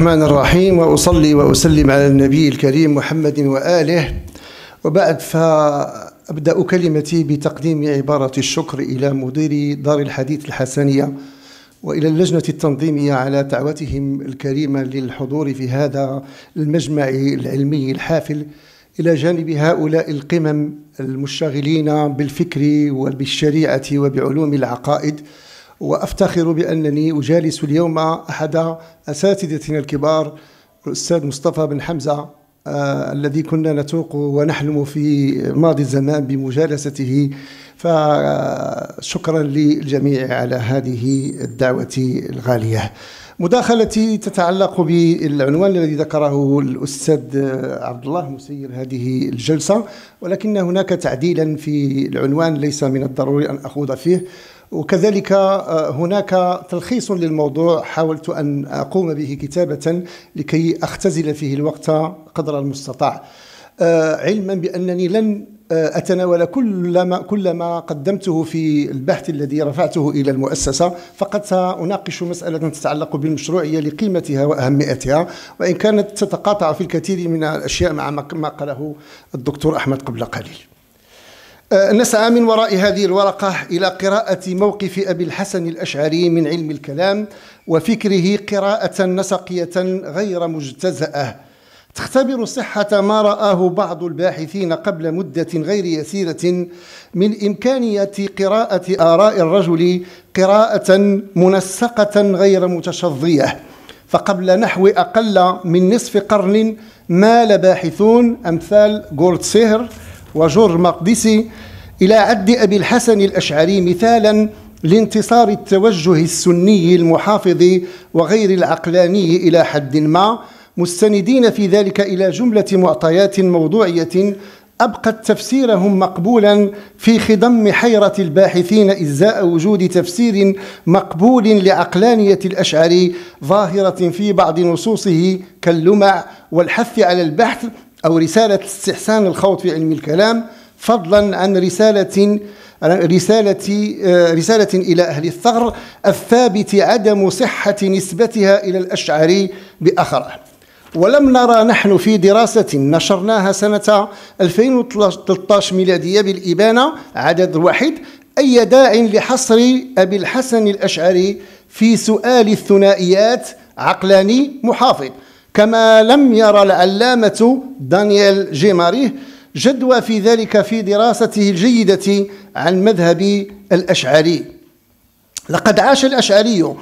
الرحمن الرحيم وأصلي وأسلم على النبي الكريم محمد وآله وبعد فأبدأ كلمتي بتقديم عبارة الشكر إلى مدير دار الحديث الحسنية وإلى اللجنة التنظيمية على دعوتهم الكريمة للحضور في هذا المجمع العلمي الحافل إلى جانب هؤلاء القمم المشتغلين بالفكر وبالشريعة وبعلوم العقائد وافتخر بانني اجالس اليوم احد اساتذتنا الكبار الاستاذ مصطفى بن حمزه آه الذي كنا نتوق ونحلم في ماضي الزمان بمجالسته فشكرا للجميع على هذه الدعوه الغاليه مداخلتي تتعلق بالعنوان الذي ذكره الاستاذ عبد الله مسير هذه الجلسه ولكن هناك تعديلا في العنوان ليس من الضروري ان اخوض فيه وكذلك آه، هناك تلخيص للموضوع حاولت أن أقوم به كتابة لكي أختزل فيه الوقت قدر المستطاع آه، علما بأنني لن آه، أتناول كل ما, كل ما قدمته في البحث الذي رفعته إلى المؤسسة فقط سأناقش مسألة تتعلق بالمشروعية لقيمتها وأهميتها وإن كانت تتقاطع في الكثير من الأشياء مع ما قاله الدكتور أحمد قبل قليل آه، نسعى من وراء هذه الورقة إلى قراءة موقف أبي الحسن الأشعري من علم الكلام وفكره قراءة نسقية غير مجتزأة تختبر صحة ما رآه بعض الباحثين قبل مدة غير يسيرة من إمكانية قراءة آراء الرجل قراءة منسقة غير متشظية فقبل نحو أقل من نصف قرن مال باحثون أمثال جولد سهر وجورج مقدسي إلى عد أبي الحسن الأشعري مثالا لانتصار التوجه السني المحافظ وغير العقلاني إلى حد ما مستندين في ذلك إلى جملة معطيات موضوعية أبقت تفسيرهم مقبولا في خضم حيرة الباحثين إزاء وجود تفسير مقبول لعقلانية الأشعري ظاهرة في بعض نصوصه كاللمع والحث على البحث أو رسالة استحسان الخوض في علم الكلام فضلا عن رسالة رسالة آه، رسالة إلى أهل الثغر الثابت عدم صحة نسبتها إلى الأشعري بأخره ولم نرى نحن في دراسة نشرناها سنة 2013 ميلادية بالإبانة عدد واحد أي داع لحصر أبي الحسن الأشعري في سؤال الثنائيات عقلاني محافظ كما لم يرى العلامة دانيال جيماريه جدوى في ذلك في دراسته الجيدة عن مذهب الأشعري لقد عاش الأشعري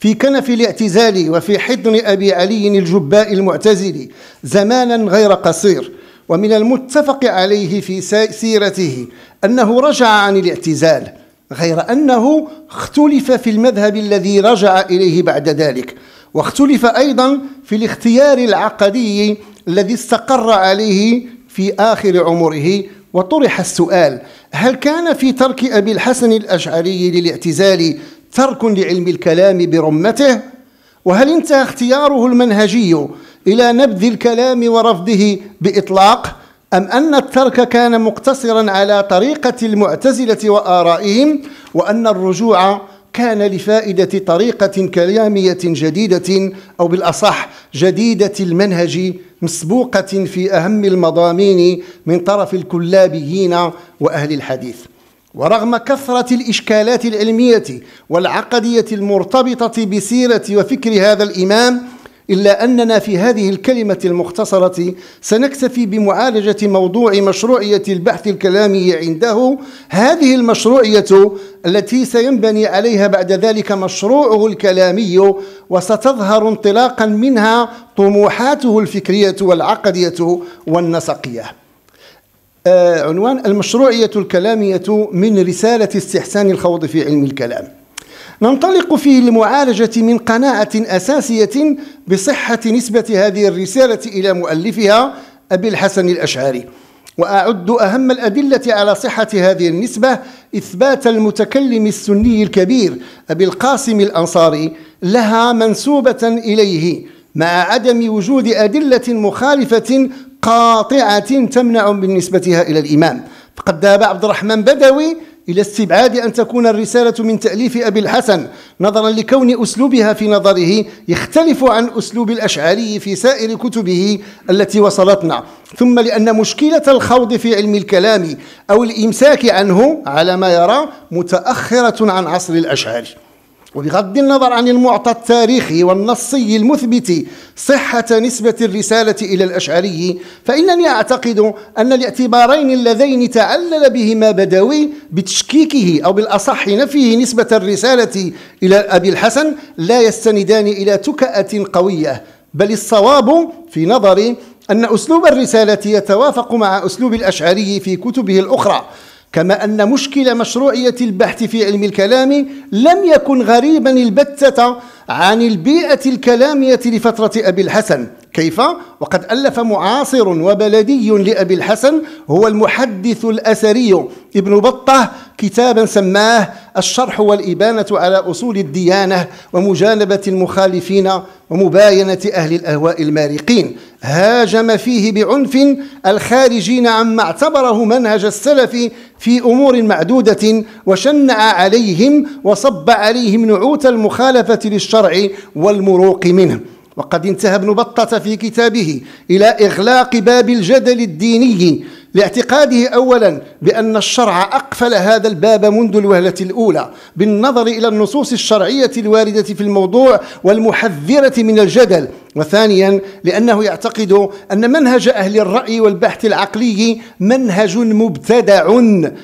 في كنف الاعتزال وفي حضن أبي علي الجباء المعتزلي زمانا غير قصير ومن المتفق عليه في سيرته أنه رجع عن الاعتزال غير أنه اختلف في المذهب الذي رجع إليه بعد ذلك واختلف أيضا في الاختيار العقدي الذي استقر عليه في آخر عمره وطرح السؤال هل كان في ترك أبي الحسن الأشعري للاعتزال ترك لعلم الكلام برمته؟ وهل انتهى اختياره المنهجي إلى نبذ الكلام ورفضه بإطلاق؟ أم أن الترك كان مقتصرا على طريقة المعتزلة وآرائهم وأن الرجوع كان لفائدة طريقة كلامية جديدة أو بالأصح جديدة المنهج مسبوقة في أهم المضامين من طرف الكلابيين وأهل الحديث ورغم كثرة الإشكالات العلمية والعقدية المرتبطة بسيرة وفكر هذا الإمام إلا أننا في هذه الكلمة المختصرة سنكتفي بمعالجة موضوع مشروعية البحث الكلامي عنده هذه المشروعية التي سينبني عليها بعد ذلك مشروعه الكلامي وستظهر انطلاقا منها طموحاته الفكرية والعقدية والنسقية آه، عنوان المشروعية الكلامية من رسالة استحسان الخوض في علم الكلام ننطلق فيه لمعالجة من قناعة أساسية بصحة نسبة هذه الرسالة إلى مؤلفها أبي الحسن الأشعري وأعد أهم الأدلة على صحة هذه النسبة إثبات المتكلم السني الكبير أبي القاسم الأنصاري لها منسوبة إليه مع عدم وجود أدلة مخالفة قاطعة تمنع من نسبتها إلى الإمام فقد ذهب عبد الرحمن بدوي إلى استبعاد أن تكون الرسالة من تأليف أبي الحسن نظرا لكون أسلوبها في نظره يختلف عن أسلوب الأشعري في سائر كتبه التي وصلتنا ثم لأن مشكلة الخوض في علم الكلام أو الإمساك عنه على ما يرى متأخرة عن عصر الأشعري وبغض النظر عن المعطى التاريخي والنصي المثبت صحة نسبة الرسالة إلى الأشعري فإنني أعتقد أن الاعتبارين اللذين تعلل بهما بدوي بتشكيكه أو بالأصح نفيه نسبة الرسالة إلى أبي الحسن لا يستندان إلى تكأة قوية بل الصواب في نظري أن أسلوب الرسالة يتوافق مع أسلوب الأشعري في كتبه الأخرى كما أن مشكل مشروعية البحث في علم الكلام لم يكن غريبا البتة عن البيئة الكلامية لفترة أبي الحسن كيف؟ وقد ألف معاصر وبلدي لأبي الحسن هو المحدث الأثري ابن بطة كتابا سماه الشرح والإبانة على أصول الديانة ومجانبة المخالفين ومباينة أهل الأهواء المارقين هاجم فيه بعنف الخارجين عما اعتبره منهج السلف في أمور معدودة وشنع عليهم وصب عليهم نعوت المخالفة للشرح الشرع والمروق منه وقد انتهى ابن بطة في كتابه إلى إغلاق باب الجدل الديني لاعتقاده اولا بان الشرع اقفل هذا الباب منذ الوهله الاولى بالنظر الى النصوص الشرعيه الوارده في الموضوع والمحذره من الجدل وثانيا لانه يعتقد ان منهج اهل الراي والبحث العقلي منهج مبتدع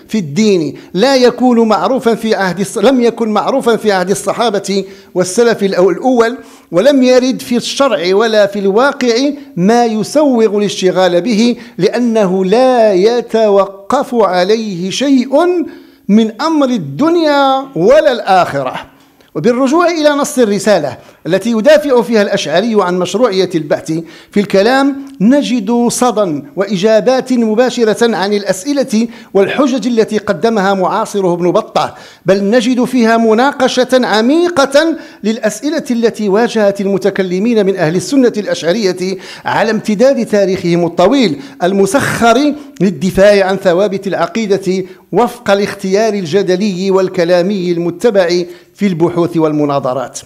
في الدين لا يكون معروفا في عهد لم يكن معروفا في عهد الصحابه والسلف الاول ولم يرد في الشرع ولا في الواقع ما يسوغ الاشتغال به لانه لا لا يتوقف عليه شيء من امر الدنيا ولا الاخره وبالرجوع الى نص الرساله التي يدافع فيها الأشعري عن مشروعية البحث في الكلام نجد صدى وإجابات مباشرة عن الأسئلة والحجج التي قدمها معاصره ابن بطة بل نجد فيها مناقشة عميقة للأسئلة التي واجهت المتكلمين من أهل السنة الأشعرية على امتداد تاريخهم الطويل المسخر للدفاع عن ثوابت العقيدة وفق الاختيار الجدلي والكلامي المتبع في البحوث والمناظرات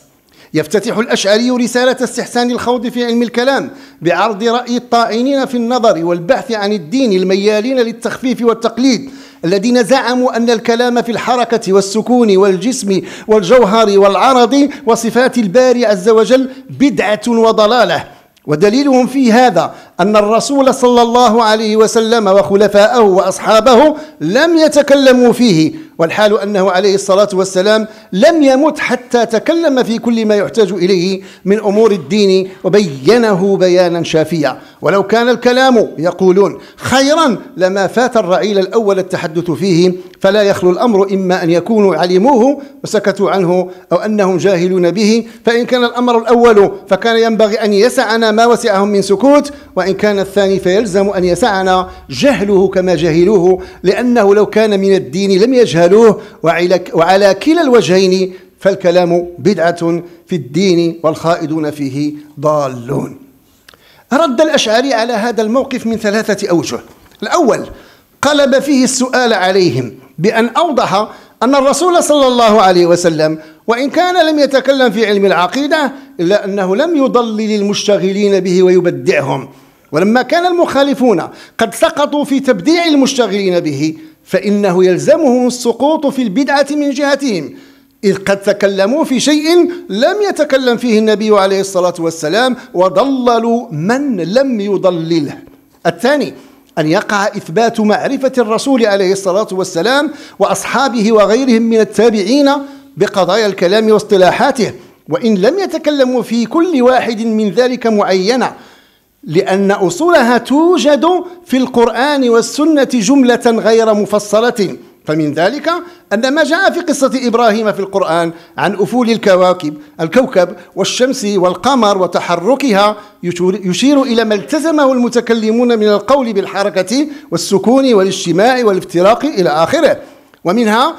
يفتتح الأشعري رسالة استحسان الخوض في علم الكلام بعرض رأي الطائنين في النظر والبحث عن الدين الميالين للتخفيف والتقليد الذين زعموا أن الكلام في الحركة والسكون والجسم والجوهر والعرض وصفات الباري عز وجل بدعة وضلالة ودليلهم في هذا أن الرسول صلى الله عليه وسلم وخلفاءه وأصحابه لم يتكلموا فيه والحال أنه عليه الصلاة والسلام لم يمت حتى تكلم في كل ما يحتاج إليه من أمور الدين وبينه بيانا شافيا ولو كان الكلام يقولون خيرا لما فات الرعيل الأول التحدث فيه فلا يخلو الأمر إما أن يكونوا علموه وسكتوا عنه أو أنهم جاهلون به فإن كان الأمر الأول فكان ينبغي أن يسعنا ما وسعهم من سكوت وإن وإن كان الثاني فيلزم أن يسعنا جهله كما جهلوه لأنه لو كان من الدين لم يجهلوه وعلى كلا الوجهين فالكلام بدعة في الدين والخائدون فيه ضالون رد الأشعري على هذا الموقف من ثلاثة أوجه الأول قلب فيه السؤال عليهم بأن أوضح أن الرسول صلى الله عليه وسلم وإن كان لم يتكلم في علم العقيدة إلا أنه لم يضلل المشتغلين به ويبدعهم ولما كان المخالفون قد سقطوا في تبديع المشتغلين به فإنه يلزمهم السقوط في البدعة من جهتهم إذ قد تكلموا في شيء لم يتكلم فيه النبي عليه الصلاة والسلام وضللوا من لم يضلله الثاني أن يقع إثبات معرفة الرسول عليه الصلاة والسلام وأصحابه وغيرهم من التابعين بقضايا الكلام واصطلاحاته وإن لم يتكلموا في كل واحد من ذلك معينة لأن أصولها توجد في القرآن والسنة جملة غير مفصلة فمن ذلك أن ما جاء في قصة إبراهيم في القرآن عن أفول الكواكب الكوكب والشمس والقمر وتحركها يشير إلى ما التزمه المتكلمون من القول بالحركة والسكون والاجتماع والافتراق إلى آخره ومنها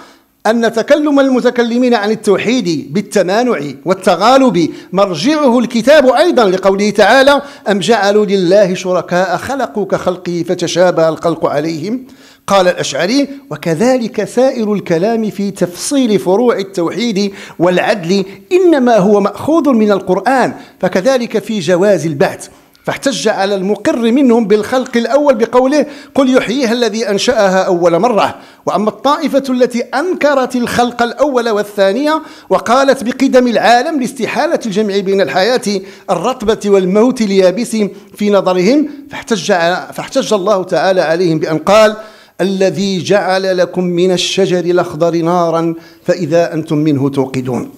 أن تكلم المتكلمين عن التوحيد بالتمانع والتغالب مرجعه الكتاب أيضا لقوله تعالى أم جعلوا لله شركاء خلقوا كخلقه فتشابه الخلق عليهم قال الأشعري وكذلك سائر الكلام في تفصيل فروع التوحيد والعدل إنما هو مأخوذ من القرآن فكذلك في جواز البعث فاحتج على المقر منهم بالخلق الأول بقوله قل يحييها الذي أنشأها أول مرة وأما الطائفة التي أنكرت الخلق الأول والثانية وقالت بقدم العالم لاستحالة الجمع بين الحياة الرطبة والموت اليابس في نظرهم فاحتج, فاحتج الله تعالى عليهم بأن قال الذي جعل لكم من الشجر الأخضر نارا فإذا أنتم منه توقدون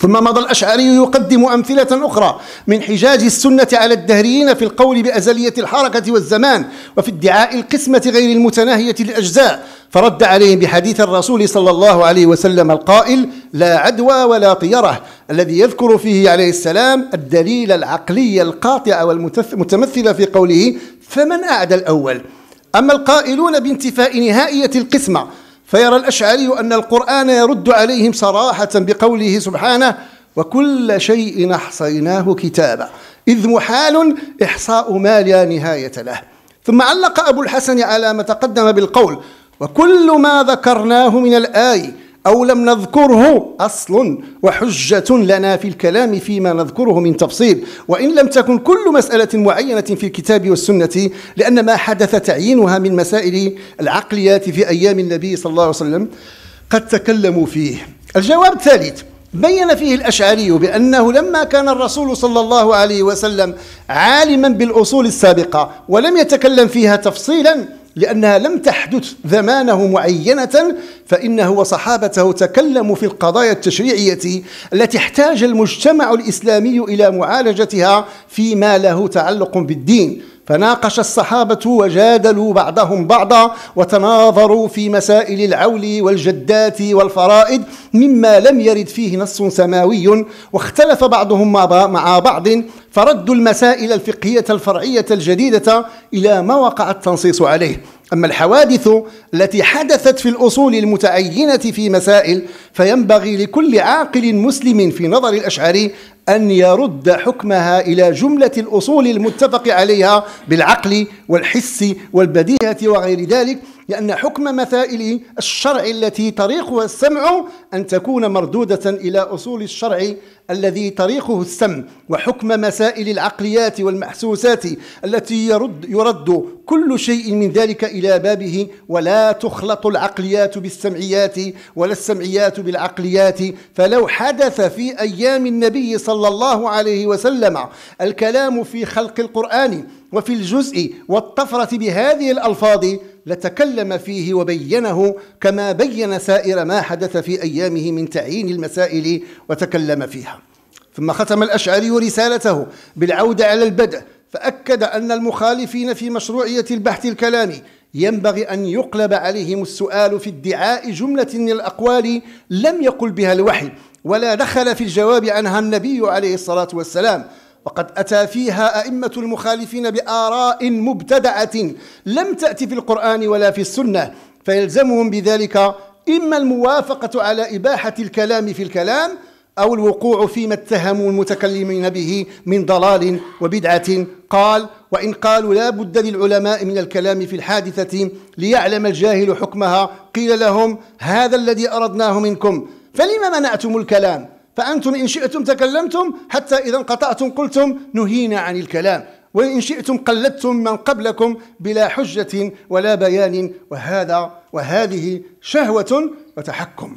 ثم مضى الأشعري يقدم أمثلة أخرى من حجاج السنة على الدهريين في القول بأزلية الحركة والزمان وفي ادعاء القسمة غير المتناهية للأجزاء فرد عليهم بحديث الرسول صلى الله عليه وسلم القائل لا عدوى ولا طيره الذي يذكر فيه عليه السلام الدليل العقلي القاطع والمتمثل في قوله فمن أعدى الأول أما القائلون بانتفاء نهائية القسمة فيرى الأشعري أن القرآن يرد عليهم صراحة بقوله سبحانه وكل شيء أحصيناه كتابا إذ محال إحصاء ما لا نهاية له ثم علق أبو الحسن على ما تقدم بالقول وكل ما ذكرناه من الآي أو لم نذكره أصل وحجة لنا في الكلام فيما نذكره من تفصيل وإن لم تكن كل مسألة معينة في الكتاب والسنة لأن ما حدث تعيينها من مسائل العقليات في أيام النبي صلى الله عليه وسلم قد تكلموا فيه الجواب الثالث بين فيه الأشعري بأنه لما كان الرسول صلى الله عليه وسلم عالما بالأصول السابقة ولم يتكلم فيها تفصيلا لأنها لم تحدث زمانه معينة فإنه وصحابته تكلموا في القضايا التشريعية التي احتاج المجتمع الإسلامي إلى معالجتها فيما له تعلق بالدين فناقش الصحابة وجادلوا بعضهم بعضا وتناظروا في مسائل العول والجدات والفرائد مما لم يرد فيه نص سماوي واختلف بعضهم مع بعض فردوا المسائل الفقهية الفرعية الجديدة إلى ما وقع التنصيص عليه أما الحوادث التي حدثت في الأصول المتعينة في مسائل فينبغي لكل عاقل مسلم في نظر الأشعري أن يرد حكمها إلى جملة الأصول المتفق عليها بالعقل والحس والبديهة وغير ذلك لأن حكم مسائل الشرع التي طريقها السمع أن تكون مردودة إلى أصول الشرع الذي طريقه السم وحكم مسائل العقليات والمحسوسات التي يرد, يرد كل شيء من ذلك إلى بابه ولا تخلط العقليات بالسمعيات ولا السمعيات بالعقليات فلو حدث في أيام النبي صلى الله عليه وسلم الكلام في خلق القرآن وفي الجزء والطفرة بهذه الألفاظ لتكلم فيه وبينه كما بين سائر ما حدث في أيامه من تعيين المسائل وتكلم فيها ثم ختم الأشعري رسالته بالعودة على البدء فأكد أن المخالفين في مشروعية البحث الكلامي ينبغي أن يقلب عليهم السؤال في ادعاء جملة من الأقوال لم يقل بها الوحي ولا دخل في الجواب عنها النبي عليه الصلاة والسلام وقد أتى فيها أئمة المخالفين بآراء مبتدعة لم تأتي في القرآن ولا في السنة فيلزمهم بذلك إما الموافقة على إباحة الكلام في الكلام أو الوقوع فيما اتهموا المتكلمين به من ضلال وبدعة قال وإن قالوا لا بد للعلماء من الكلام في الحادثة ليعلم الجاهل حكمها قيل لهم هذا الذي أردناه منكم فلما منعتم الكلام فأنتم إن شئتم تكلمتم حتى إذا انقطعتم قلتم نهينا عن الكلام وإن شئتم قلدتم من قبلكم بلا حجة ولا بيان وهذا وهذه شهوة وتحكم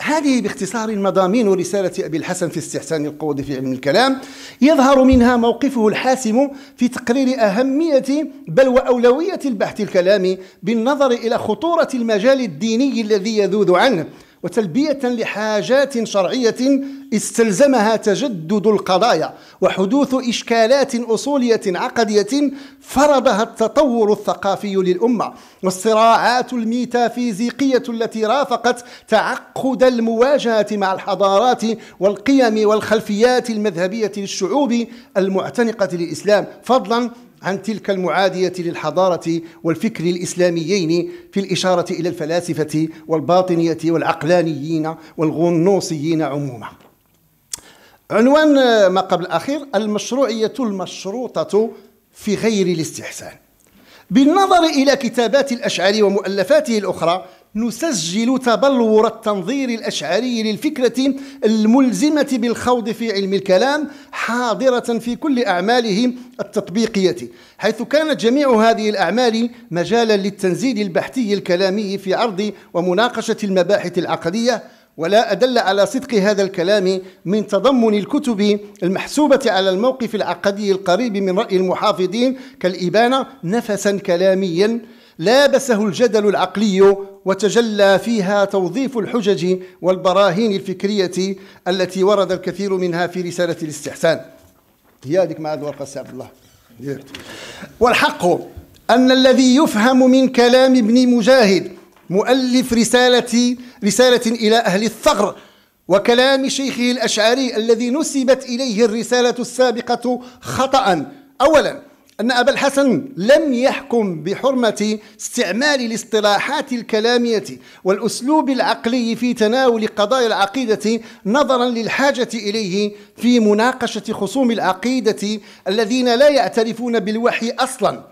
هذه باختصار مضامين رسالة أبي الحسن في استحسان القوض في علم الكلام يظهر منها موقفه الحاسم في تقرير أهمية بل وأولوية البحث الكلامي بالنظر إلى خطورة المجال الديني الذي يذود عنه وتلبية لحاجات شرعية استلزمها تجدد القضايا وحدوث إشكالات أصولية عقدية فرضها التطور الثقافي للأمة والصراعات الميتافيزيقية التي رافقت تعقد المواجهة مع الحضارات والقيم والخلفيات المذهبية للشعوب المعتنقة للإسلام فضلا عن تلك المعادية للحضارة والفكر الإسلاميين في الإشارة إلى الفلاسفة والباطنية والعقلانيين والغنوصيين عموما عنوان ما قبل الأخير المشروعية المشروطة في غير الاستحسان بالنظر إلى كتابات الأشعري ومؤلفاته الأخرى نسجل تبلور التنظير الأشعري للفكرة الملزمة بالخوض في علم الكلام حاضرة في كل أعماله التطبيقية حيث كانت جميع هذه الأعمال مجالا للتنزيل البحثي الكلامي في عرض ومناقشة المباحث العقدية ولا أدل على صدق هذا الكلام من تضمن الكتب المحسوبة على الموقف العقدي القريب من رأي المحافظين كالإبانة نفسا كلاميا لابسه الجدل العقلي وتجلى فيها توظيف الحجج والبراهين الفكرية التي ورد الكثير منها في رسالة الاستحسان هي هذيك مع الورقة سي عبد الله والحق أن الذي يفهم من كلام ابن مجاهد مؤلف رسالة رسالة إلى أهل الثغر وكلام شيخه الأشعري الذي نسبت إليه الرسالة السابقة خطأ أولا أن أبا الحسن لم يحكم بحرمة استعمال الاصطلاحات الكلامية والأسلوب العقلي في تناول قضايا العقيدة نظرا للحاجة إليه في مناقشة خصوم العقيدة الذين لا يعترفون بالوحي أصلا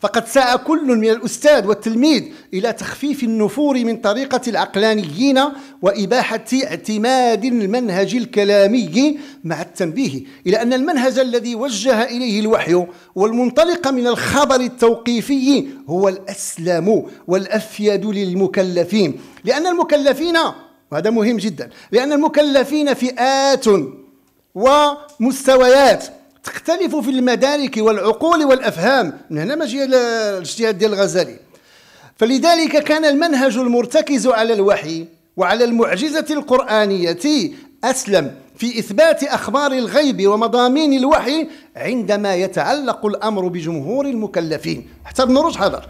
فقد سعى كل من الأستاذ والتلميذ إلى تخفيف النفور من طريقة العقلانيين وإباحة اعتماد المنهج الكلامي مع التنبيه إلى أن المنهج الذي وجه إليه الوحي والمنطلق من الخبر التوقيفي هو الأسلم والأفيد للمكلفين لأن المكلفين وهذا مهم جدا لأن المكلفين فئات ومستويات تختلف في المدارك والعقول والافهام من هنا ماشي الاجتهاد ديال الغزالي فلذلك كان المنهج المرتكز على الوحي وعلى المعجزه القرانيه اسلم في اثبات اخبار الغيب ومضامين الوحي عندما يتعلق الامر بجمهور المكلفين حتى ابن رشد حضر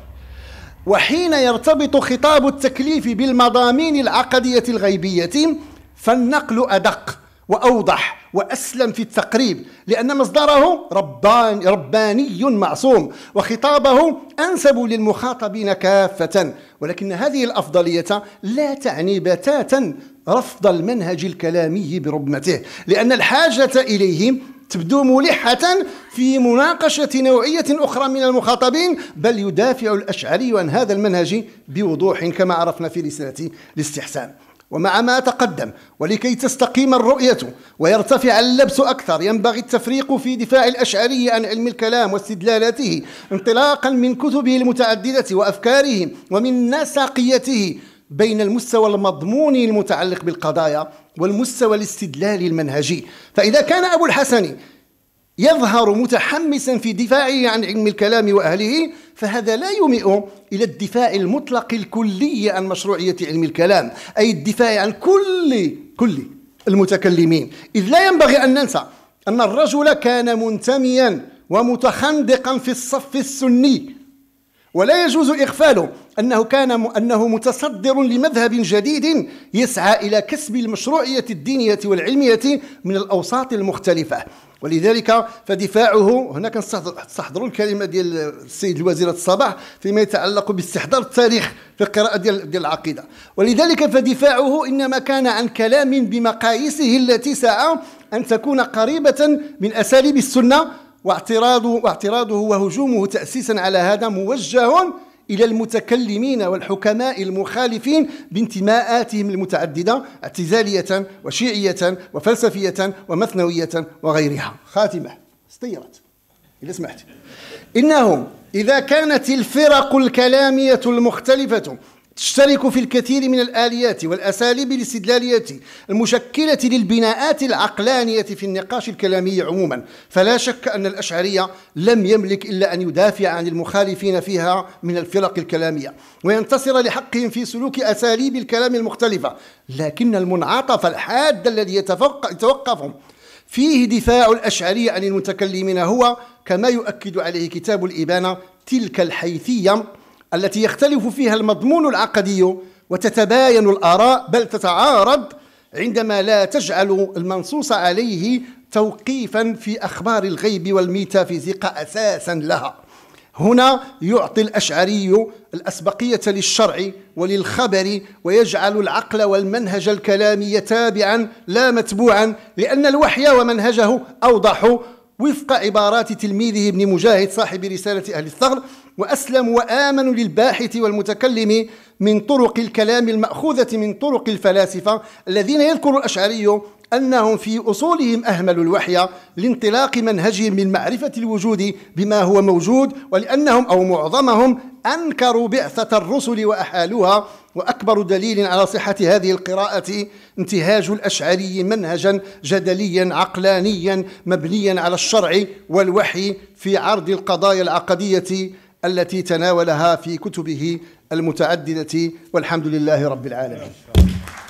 وحين يرتبط خطاب التكليف بالمضامين العقديه الغيبيه فالنقل ادق وأوضح وأسلم في التقريب لأن مصدره ربان رباني معصوم وخطابه أنسب للمخاطبين كافة ولكن هذه الأفضلية لا تعني بتاتا رفض المنهج الكلامي برمته لأن الحاجة إليه تبدو ملحة في مناقشة نوعية أخرى من المخاطبين بل يدافع الأشعري عن هذا المنهج بوضوح كما عرفنا في رسالة الاستحسان ومع ما تقدم ولكي تستقيم الرؤية ويرتفع اللبس أكثر ينبغي التفريق في دفاع الأشعري عن علم الكلام واستدلالاته انطلاقا من كتبه المتعددة وأفكاره ومن نسقيته بين المستوى المضموني المتعلق بالقضايا والمستوى الاستدلالي المنهجي فإذا كان أبو الحسن يظهر متحمسا في دفاعه عن علم الكلام واهله فهذا لا يومئ الى الدفاع المطلق الكلي عن مشروعيه علم الكلام اي الدفاع عن كل كل المتكلمين اذ لا ينبغي ان ننسى ان الرجل كان منتميا ومتخندقا في الصف السني ولا يجوز اغفاله انه كان م... انه متصدر لمذهب جديد يسعى الى كسب المشروعيه الدينيه والعلميه من الاوساط المختلفه ولذلك فدفاعه هنا كنستحضروا الكلمه ديال السيد الوزير الصباح فيما يتعلق باستحضار التاريخ في القراءه ديال ديال العقيده ولذلك فدفاعه انما كان عن كلام بمقاييسه التي سعى ان تكون قريبه من اساليب السنه واعتراضه واعتراضه وهجومه تاسيسا على هذا موجه إلى المتكلمين والحكماء المخالفين بانتماءاتهم المتعددة اعتزالية وشيعية وفلسفية ومثنوية وغيرها خاتمة استيرت إذا سمحت إنهم إذا كانت الفرق الكلامية المختلفة تشترك في الكثير من الآليات والأساليب الاستدلالية المشكلة للبناءات العقلانية في النقاش الكلامي عموما فلا شك أن الأشعرية لم يملك إلا أن يدافع عن المخالفين فيها من الفرق الكلامية وينتصر لحقهم في سلوك أساليب الكلام المختلفة لكن المنعطف الحاد الذي يتوقف فيه دفاع الأشعرية عن المتكلمين هو كما يؤكد عليه كتاب الإبانة تلك الحيثية التي يختلف فيها المضمون العقدي وتتباين الآراء بل تتعارض عندما لا تجعل المنصوص عليه توقيفا في أخبار الغيب والميتافيزيقا أساسا لها هنا يعطي الأشعري الأسبقية للشرع وللخبر ويجعل العقل والمنهج الكلامي تابعا لا متبوعا لأن الوحي ومنهجه أوضح وفق عبارات تلميذه ابن مجاهد صاحب رسالة أهل الثغر وأسلموا وآمنوا للباحث والمتكلم من طرق الكلام المأخوذة من طرق الفلاسفة الذين يذكر الأشعري أنهم في أصولهم أهملوا الوحي لانطلاق منهجهم من معرفة الوجود بما هو موجود ولأنهم أو معظمهم أنكروا بعثة الرسل وأحالوها وأكبر دليل على صحة هذه القراءة انتهاج الأشعري منهجا جدليا عقلانيا مبنيا على الشرع والوحي في عرض القضايا العقدية التي تناولها في كتبه المتعددة والحمد لله رب العالمين